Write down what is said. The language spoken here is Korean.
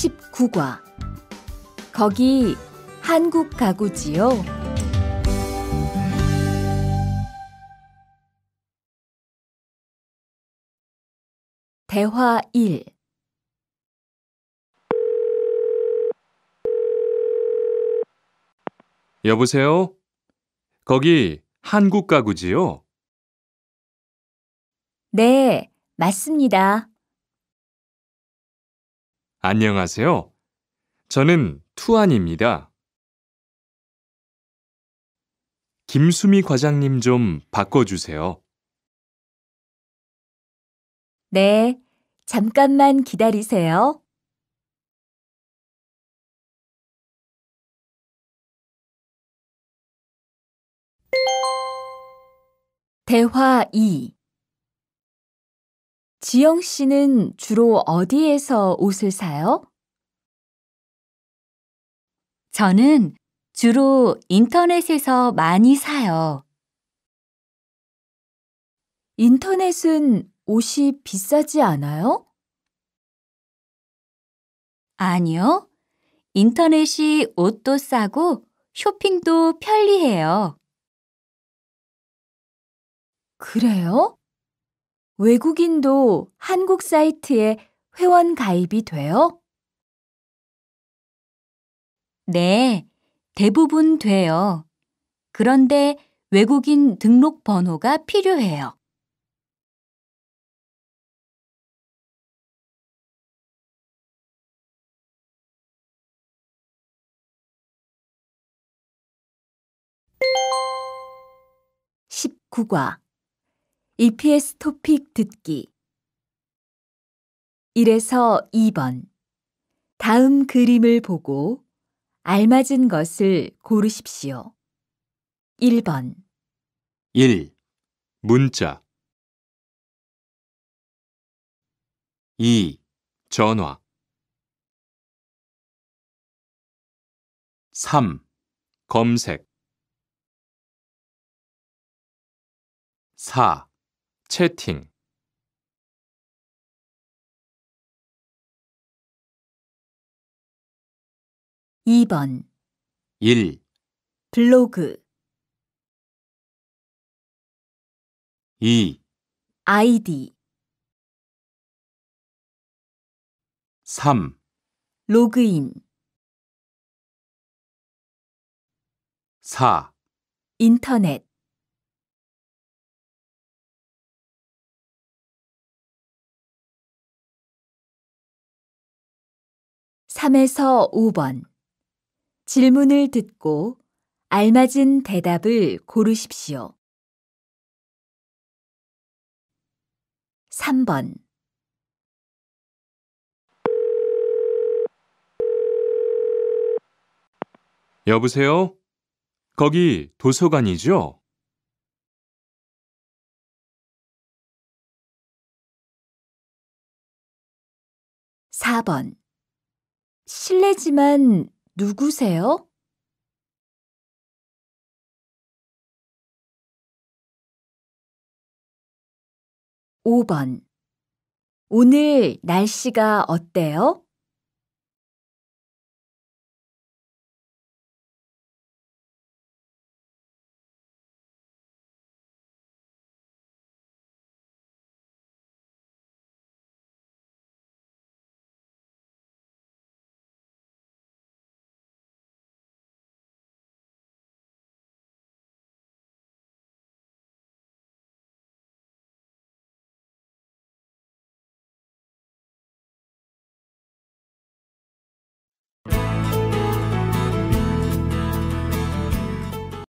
19과 거기 한국 가구지요. 대화 1 여보세요? 거기 한국 가구지요? 네, 맞습니다. 안녕하세요. 저는 투안입니다. 김수미 과장님 좀 바꿔주세요. 네, 잠깐만 기다리세요. 대화 2 지영 씨는 주로 어디에서 옷을 사요? 저는 주로 인터넷에서 많이 사요. 인터넷은 옷이 비싸지 않아요? 아니요. 인터넷이 옷도 싸고 쇼핑도 편리해요. 그래요? 외국인도 한국 사이트에 회원 가입이 돼요? 네, 대부분 돼요. 그런데 외국인 등록 번호가 필요해요. (19과) EPS 토픽 듣기 1에서 2번 다음 그림을 보고 알맞은 것을 고르십시오. 1번 1. 문자 2. 전화 3. 검색 4. 채팅 이번 1, 블로그, 2, 아이디, 3. 로그인, 4. 인터넷, 3에서 5번 질문을 듣고 알맞은 대답을 고르십시오. 3번 여보세요? 거기 도서관이죠? 4번 실례지만 누구세요? (5번) 오늘 날씨가 어때요?